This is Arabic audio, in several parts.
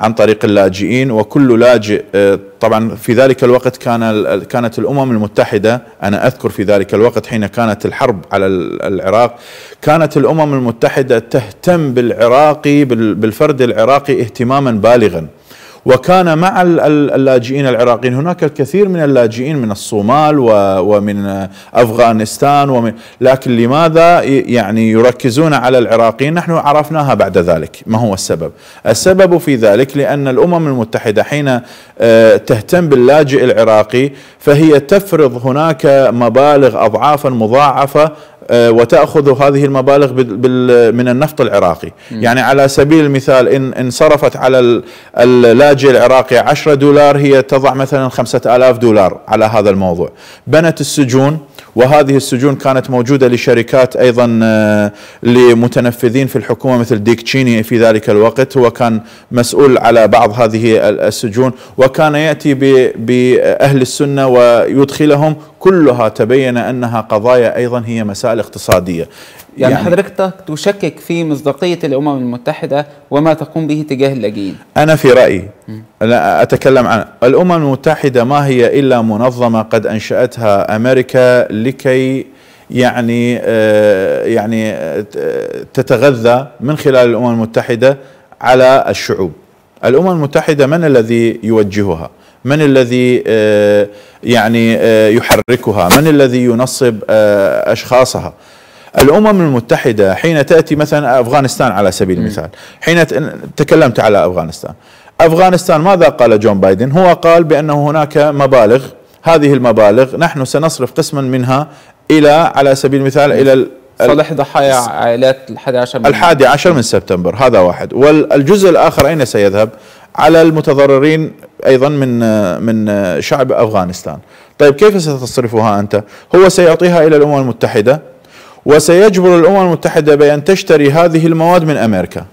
عن طريق اللاجئين وكل لاجئ آه، طبعا في ذلك الوقت كان كانت الامم المتحده انا اذكر في ذلك الوقت حين كانت الحرب على العراق كانت الامم المتحده تهتم بالعراقي بالفرد العراقي اهتماما بالغا وكان مع اللاجئين العراقيين هناك الكثير من اللاجئين من الصومال ومن أفغانستان ومن لكن لماذا يعني يركزون على العراقيين نحن عرفناها بعد ذلك ما هو السبب السبب في ذلك لأن الأمم المتحدة حين آه، تهتم باللاجئ العراقي فهي تفرض هناك مبالغ أضعافا مضاعفة آه، وتأخذ هذه المبالغ من النفط العراقي م. يعني على سبيل المثال إن, إن صرفت على اللاجئ العراقي 10 دولار هي تضع مثلا 5000 دولار على هذا الموضوع بنت السجون وهذه السجون كانت موجودة لشركات أيضا آه، لمتنفذين في الحكومة مثل ديك تشيني في ذلك الوقت هو كان مسؤول على بعض هذه السجون وكان يأتي بأهل السنة ويدخلهم كلها تبين أنها قضايا أيضا هي مسائل اقتصادية يعني, يعني حضرتك تشكك في مصداقية الأمم المتحدة وما تقوم به تجاه اللاجئين أنا في رأيي أنا أتكلم عن الأمم المتحدة ما هي إلا منظمة قد أنشأتها أمريكا لكي يعني آه، يعني آه، تتغذى من خلال الأمم المتحدة على الشعوب الأمم المتحدة من الذي يوجهها من الذي آه، يعني آه، يحركها من الذي ينصب آه، أشخاصها الأمم المتحدة حين تأتي مثلا أفغانستان على سبيل المثال حين تكلمت على أفغانستان أفغانستان ماذا قال جون بايدن هو قال بأنه هناك مبالغ هذه المبالغ نحن سنصرف قسما منها إلى على سبيل المثال إلى صالح ضحايا عائلات الحادي عشر من الحادي عشر من سبتمبر هذا واحد والجزء الآخر أين سيذهب على المتضررين ايضا من من شعب افغانستان. طيب كيف ستصرفها انت؟ هو سيعطيها الى الامم المتحده وسيجبر الامم المتحده بان تشتري هذه المواد من امريكا.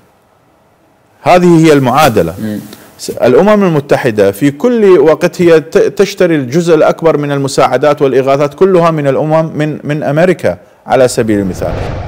هذه هي المعادله. الامم المتحده في كل وقت هي تشتري الجزء الاكبر من المساعدات والاغاثات كلها من الامم من من امريكا على سبيل المثال.